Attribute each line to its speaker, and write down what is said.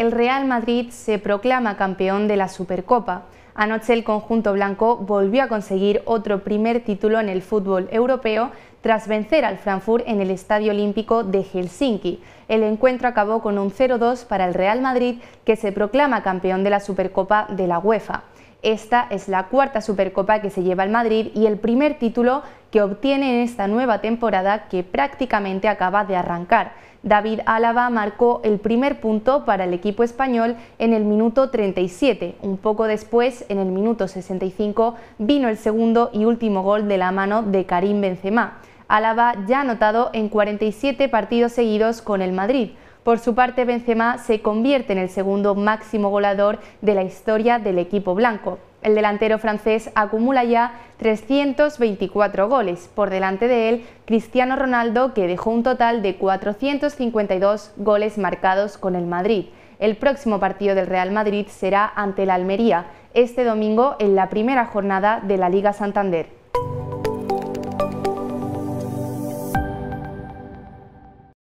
Speaker 1: el Real Madrid se proclama campeón de la Supercopa. Anoche el conjunto blanco volvió a conseguir otro primer título en el fútbol europeo tras vencer al Frankfurt en el Estadio Olímpico de Helsinki. El encuentro acabó con un 0-2 para el Real Madrid, que se proclama campeón de la Supercopa de la UEFA. Esta es la cuarta Supercopa que se lleva al Madrid y el primer título que obtiene en esta nueva temporada que prácticamente acaba de arrancar. David Álava marcó el primer punto para el equipo español en el minuto 37. Un poco después, en el minuto 65, vino el segundo y último gol de la mano de Karim Benzema. Álava ya ha anotado en 47 partidos seguidos con el Madrid. Por su parte, Benzema se convierte en el segundo máximo goleador de la historia del equipo blanco. El delantero francés acumula ya 324 goles, por delante de él Cristiano Ronaldo, que dejó un total de 452 goles marcados con el Madrid. El próximo partido del Real Madrid será ante la Almería, este domingo en la primera jornada de la Liga Santander.